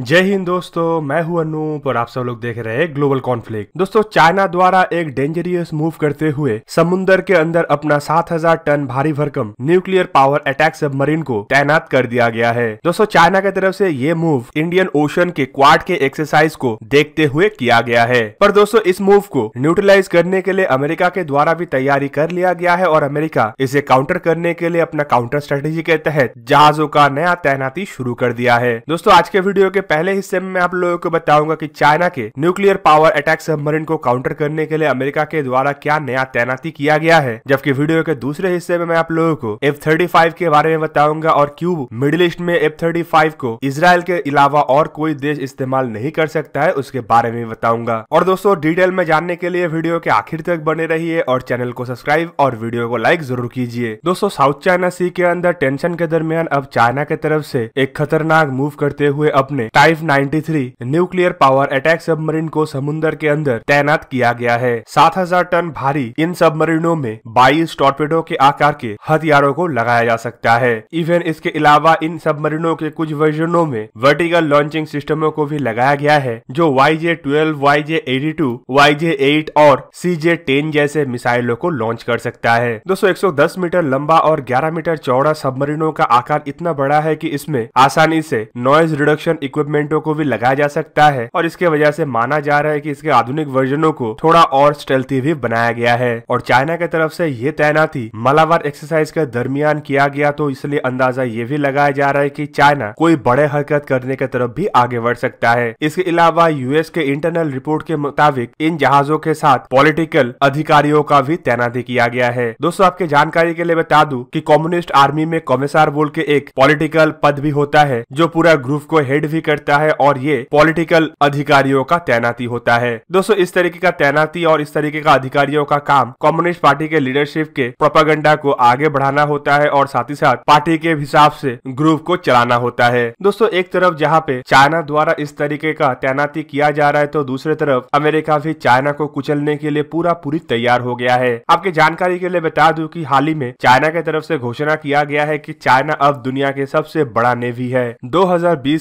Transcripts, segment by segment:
जय हिंद दोस्तों मैं हूं अनूप और आप सब लोग देख रहे हैं ग्लोबल कॉन्फ्लिक्ट दोस्तों चाइना द्वारा एक डेंजरियस मूव करते हुए समुन्दर के अंदर अपना 7000 टन भारी भरकम न्यूक्लियर पावर अटैक सबमरीन को तैनात कर दिया गया है दोस्तों चाइना की तरफ से ये मूव इंडियन ओशन के क्वाड के एक्सरसाइज को देखते हुए किया गया है पर दोस्तों इस मूव को न्यूट्रलाइज करने के लिए अमेरिका के द्वारा भी तैयारी कर लिया गया है और अमेरिका इसे काउंटर करने के लिए अपना काउंटर स्ट्रेटेजी के तहत जहाजों का नया तैनाती शुरू कर दिया है दोस्तों आज के वीडियो के पहले हिस्से में मैं आप लोगों को बताऊंगा कि चाइना के न्यूक्लियर पावर अटैक सबमरीन को काउंटर करने के लिए अमेरिका के द्वारा क्या नया तैनाती किया गया है जबकि वीडियो के दूसरे हिस्से में मैं आप लोगों को एफ थर्टी फाइव के बारे में बताऊंगा और क्यूब मिडिल ईस्ट में एफ थर्टी फाइव को इसराइल के अलावा और कोई देश इस्तेमाल नहीं कर सकता है उसके बारे में बताऊंगा और दोस्तों डिटेल में जानने के लिए वीडियो के आखिर तक बने रहिए और चैनल को सब्सक्राइब और वीडियो को लाइक जरूर कीजिए दोस्तों साउथ चाइना सी के अंदर टेंशन के दरमियान अब चाइना के तरफ से एक खतरनाक मूव करते हुए अपने type 93 nuclear power attack submarine को समुन्द्र के अंदर तैनात किया गया है 7000 टन भारी इन सबमरीनों में 22 टॉर्पेडो के आकार के हथियारों को लगाया जा सकता है इवन इसके अलावा इन सबमरीनों के कुछ वर्जनों में वर्टिकल लॉन्चिंग सिस्टमों को भी लगाया गया है जो Y J twelve Y J eighty two Y J eight और सी जे टेन जैसे मिसाइलों को लॉन्च कर सकता है दोस्तों एक मीटर लंबा और ग्यारह मीटर चौड़ा सबमरीनों का आकार इतना बड़ा है की इसमें आसानी से नॉइज रिडक्शन इक्विप इक्विपमेंटो को भी लगाया जा सकता है और इसके वजह से माना जा रहा है कि इसके आधुनिक वर्जनों को थोड़ा और स्टेल्थी भी बनाया गया है और चाइना की तरफ से ये तैनाती मलावार एक्सरसाइज के दरमियान किया गया तो इसलिए अंदाजा ये भी लगाया जा रहा है की चाइना कोई बड़े हरकत करने की तरफ भी आगे बढ़ सकता है इसके अलावा यूएस के इंटरनल रिपोर्ट के मुताबिक इन जहाजों के साथ पॉलिटिकल अधिकारियों का भी तैनाती किया गया है दोस्तों आपके जानकारी के लिए बता दूं कि कम्युनिस्ट आर्मी में कॉमेसार बोल के एक पॉलिटिकल पद भी होता है जो पूरा ग्रुप को हेड भी कर करता है और ये पॉलिटिकल अधिकारियों का तैनाती होता है दोस्तों इस तरीके का तैनाती और इस तरीके का अधिकारियों का काम कम्युनिस्ट पार्टी के लीडरशिप के प्रोपागेंडा को आगे बढ़ाना होता है और साथ ही साथ पार्टी के हिसाब से ग्रुप को चलाना होता है दोस्तों एक तरफ जहाँ पे चाइना द्वारा इस तरीके का तैनाती किया जा रहा है तो दूसरे तरफ अमेरिका भी चाइना को कुचलने के लिए पूरा पूरी तैयार हो गया है आपकी जानकारी के लिए बता दू की हाल ही में चाइना की तरफ ऐसी घोषणा किया गया है की चाइना अब दुनिया के सबसे बड़ा नेवी है दो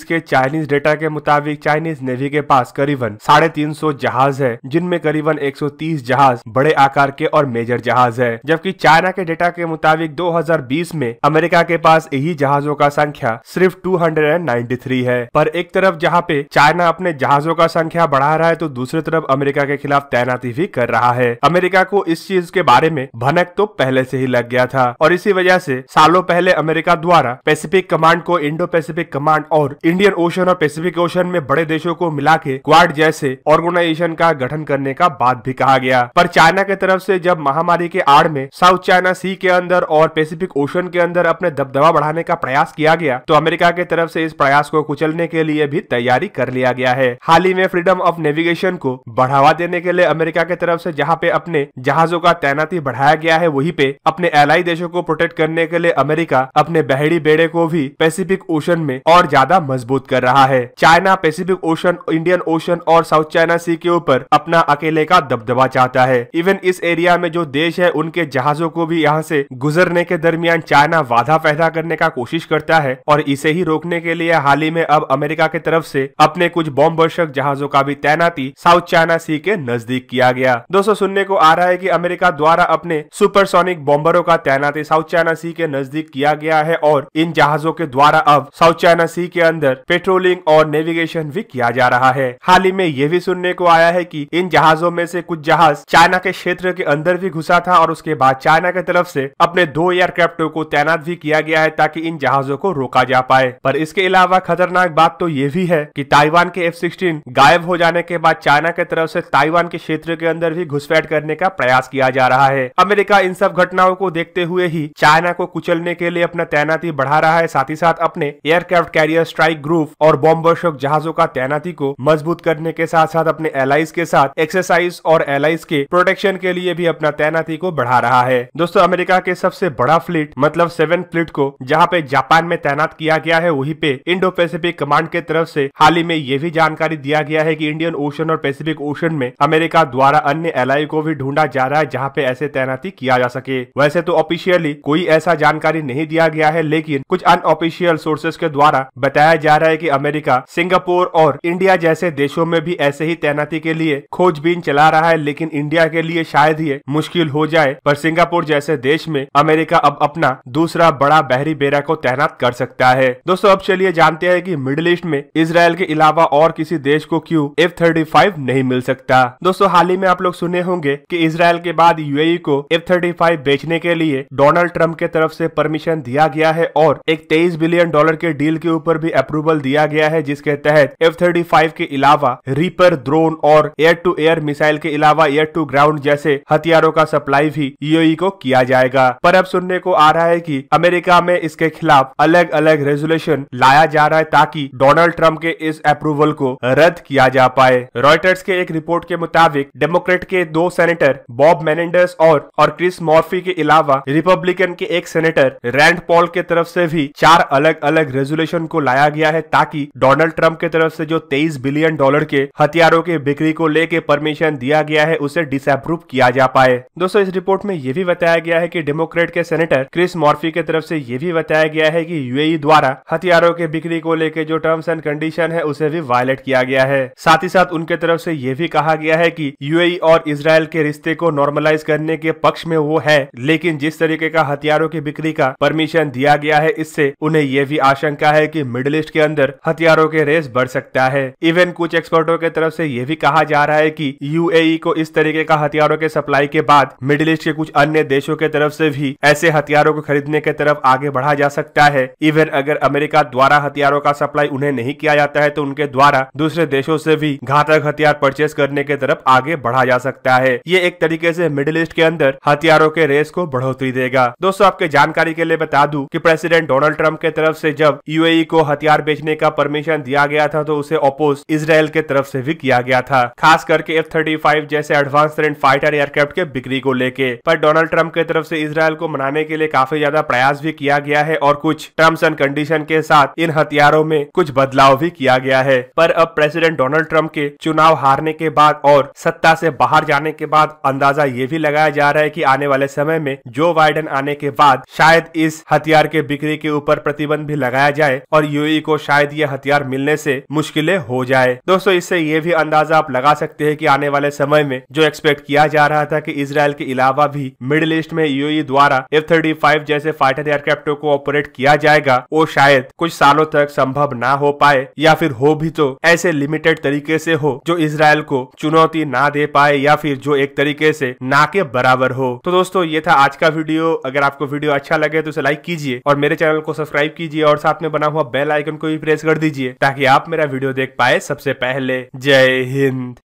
के चाइनीज चाइनीज डेटा के मुताबिक चाइनीज नेवी के पास करीबन साढ़े तीन सौ जहाज है जिनमें करीबन एक सौ तीस जहाज बड़े आकार के और मेजर जहाज है जबकि चाइना के डेटा के मुताबिक दो हजार बीस में अमेरिका के पास यही जहाजों का संख्या सिर्फ two hundred and ninety three है पर एक तरफ जहाँ पे चाइना अपने जहाजों का संख्या बढ़ा रहा है तो दूसरी तरफ अमेरिका के खिलाफ तैनाती भी कर रहा है अमेरिका को इस चीज के बारे में भनक तो पहले से ही लग गया था और इसी वजह से सालों पहले अमेरिका द्वारा पैसिफिक कमांड को इंडो पैसिफिक कमांड और इंडियन ओशन और पैसिफिक ओशन में बड़े देशों को मिला के क्वाड जैसे ऑर्गेनाइजेशन का गठन करने का बात भी कहा गया पर चाइना के तरफ से जब महामारी के आड़ में साउथ चाइना सी के अंदर और पैसिफिक ओशन के अंदर अपने दबदबा बढ़ाने का प्रयास किया गया तो अमेरिका के तरफ से इस प्रयास को कुचलने के लिए भी तैयारी कर लिया गया है हाल ही में फ्रीडम ऑफ नेविगेशन को बढ़ावा देने के लिए अमेरिका के तरफ से जहाँ पे अपने जहाजों का तैनाती बढ़ाया गया है वही पे अपने एलाई देशों को प्रोटेक्ट करने के लिए अमेरिका अपने बहड़ी बेड़े को भी पैसिफिक ओशन में और ज्यादा मजबूत कर रहा रहा है China Pacific Ocean Indian Ocean और साउथ चाइना सी के ऊपर अपना अकेले का दबदबा चाहता है इवन इस एरिया में जो देश है उनके जहाजों को भी यहाँ से गुजरने के दरमियान चाइना वाधा पैदा करने का कोशिश करता है और इसे ही रोकने के लिए हाल ही में अब अमेरिका की तरफ से अपने कुछ बॉम्ब वर्षक जहाजों का भी तैनाती साउथ चाइना सी के नजदीक किया गया दोस्तों सुनने को आ रहा है की अमेरिका द्वारा अपने सुपरसोनिक बॉम्बरों का तैनाती साउथ चाइना सी के नजदीक किया गया है और इन जहाजों के द्वारा अब साउथ चाइना सी के अंदर पेट्रोल पेट्रोलिंग और नेविगेशन भी किया जा रहा है हाल ही में यह भी सुनने को आया है कि इन जहाजों में से कुछ जहाज चाइना के क्षेत्र के अंदर भी घुसा था और उसके बाद चाइना की तरफ से अपने दो एयरक्राफ्टों को तैनात भी किया गया है ताकि इन जहाजों को रोका जा पाए पर इसके अलावा खतरनाक बात तो ये भी है की ताइवान के एफ सिक्सटीन गायब हो जाने के बाद चाइना की तरफ से ताइवान के क्षेत्र के अंदर भी घुसपैठ करने का प्रयास किया जा रहा है अमेरिका इन सब घटनाओं को देखते हुए ही चाइना को कुचलने के लिए अपना तैनाती बढ़ा रहा है साथ ही साथ अपने एयरक्राफ्ट कैरियर स्ट्राइक ग्रुप और और बॉम्ब जहाजों का तैनाती को मजबूत करने के साथ साथ अपने एलाइज के साथ एक्सरसाइज और एलाइज के प्रोटेक्शन के लिए भी अपना तैनाती को बढ़ा रहा है दोस्तों अमेरिका के सबसे बड़ा फ्लीट मतलब सेवन फ्लीट को जहाँ पे जापान में तैनात किया गया है वही पे इंडो पैसिफिक कमांड के तरफ ऐसी हाल ही में ये भी जानकारी दिया गया है की इंडियन ओशन और पैसिफिक ओशन में अमेरिका द्वारा अन्य एलाई को भी ढूंढा जा रहा है जहाँ पे ऐसे तैनाती किया जा सके वैसे तो ऑफिशियली कोई ऐसा जानकारी नहीं दिया गया है लेकिन कुछ अनऑफिशियल सोर्सेज के द्वारा बताया जा रहा है की अमेरिका सिंगापुर और इंडिया जैसे देशों में भी ऐसे ही तैनाती के लिए खोजबीन चला रहा है लेकिन इंडिया के लिए शायद ये मुश्किल हो जाए पर सिंगापुर जैसे देश में अमेरिका अब अपना दूसरा बड़ा बहरी बेरा को तैनात कर सकता है दोस्तों अब चलिए जानते हैं की मिडिल ईस्ट में इसराइल के अलावा और किसी देश को क्यूँ एफ थर्टी फाइव नहीं मिल सकता दोस्तों हाल ही में आप लोग सुने होंगे की इसराइल के बाद यूएई e को एफ थर्टी फाइव बेचने के लिए डोनाल्ड ट्रम्प के तरफ ऐसी परमिशन दिया गया है और एक तेईस बिलियन डॉलर के डील के ऊपर भी अप्रूवल दिया गया है जिसके तहत एफ थर्टी फाइव के अलावा रीपर ड्रोन और एयर टू एयर मिसाइल के अलावा एयर टू ग्राउंड जैसे हथियारों का सप्लाई भी यूएई e e को किया जाएगा पर अब सुनने को आ रहा है कि अमेरिका में इसके खिलाफ अलग अलग रेजुलेशन लाया जा रहा है ताकि डोनाल्ड ट्रंप के इस अप्रूवल को रद्द किया जा पाए रॉयटर्स के एक रिपोर्ट के मुताबिक डेमोक्रेट के दो सेनेटर बॉब मेनेंडस और और क्रिस मॉर्फी के अलावा रिपब्लिकन के एक सेनेटर रैंड पॉल के तरफ से भी चार अलग अलग रेजुलेशन को लाया गया है ताकि भी डोनाल्ड ट्रंप के तरफ से जो 23 बिलियन डॉलर के हथियारों के बिक्री को लेके परमिशन दिया गया है उसे डिसअप्रूव किया जा पाए दोस्तों इस रिपोर्ट में ये भी बताया गया है की डेमोक्रेट के सेनेटर क्रिस मॉर्फी के तरफ से ये भी बताया गया है की यूएई द्वारा हथियारों के बिक्री को लेकर जो टर्म्स एंड कंडीशन है उसे भी वायलेट किया गया है साथ ही साथ उनके तरफ ऐसी ये भी कहा गया है की यूएई और इसराइल के रिश्ते को नॉर्मलाइज करने के पक्ष में वो है लेकिन जिस तरीके का हथियारों की बिक्री का परमिशन दिया गया है इससे उन्हें यह भी आशंका है कि मिडिल ईस्ट के अंदर हथियारों के रेस बढ़ सकता है इवन कुछ एक्सपर्टों के तरफ से ये भी कहा जा रहा है कि यूएई e को इस तरीके का हथियारों के सप्लाई के बाद मिडिल ईस्ट के कुछ अन्य देशों के तरफ से भी ऐसे हथियारों को खरीदने के तरफ आगे बढ़ा जा सकता है इवन अगर अमेरिका द्वारा हथियारों का सप्लाई उन्हें नहीं किया जाता है तो उनके द्वारा दूसरे देशों से भी घातक हथियार परचेस करने के तरफ आगे बढ़ा जा सकता है ये एक तरीके से मिडिल ईस्ट के अंदर हथियारों के रेस को बढ़ोतरी देगा दोस्तों आपके जानकारी के लिए बता दूं कि प्रेसिडेंट डोनाल्ड ट्रंप के तरफ से जब यूएई e को हथियार बेचने का परमिशन दिया गया था तो उसे अपोज इसराइल के तरफ से भी किया गया था खास करके एफ थर्टी फाइव जैसे एडवांस फाइटर एयरक्राफ्ट के बिक्री को लेके पर डोनाल्ड ट्रंप के तरफ से इसराइल को मनाने के लिए काफी ज्यादा प्रयास भी किया गया है और कुछ टर्म्स एंड कंडीशन के साथ इन हथियारों में कुछ बदलाव भी किया गया है पर अब प्रेसिडेंट डोनाल्ड ट्रंप के चुनाव हारने के बाद और सत्ता से बाहर जाने के बाद अंदाजा ये भी लगाया जा रहा है की आने वाले समय में जो बाइडन आने के बाद शायद इस हथियार के बिक्री के ऊपर प्रतिबंध भी लगाया जाए और यूई e को शायद यह हथियार मिलने से मुश्किलें हो जाए दोस्तों इससे ये भी अंदाजा आप लगा सकते हैं कि आने वाले समय में जो एक्सपेक्ट किया जा रहा था कि इसराइल के अलावा भी मिडिल ईस्ट में यू e द्वारा एफ थर्टी फाइव जैसे फाइटर एयरक्राफ्टों को ऑपरेट किया जाएगा वो शायद कुछ सालों तक संभव ना हो पाए या फिर हो भी तो ऐसे लिमिटेड तरीके से हो जो इसराइल को चुनौती ना दे पाए या फिर जो एक तरीके से ना के बराबर हो तो दोस्तों ये था आज का वीडियो अगर आपको वीडियो अच्छा लगे तो उसे लाइक कीजिए और मेरे चैनल को सब्सक्राइब कीजिए और साथ में बना हुआ बेल आइकन को भी प्रेस कर कर दीजिए ताकि आप मेरा वीडियो देख पाए सबसे पहले जय हिंद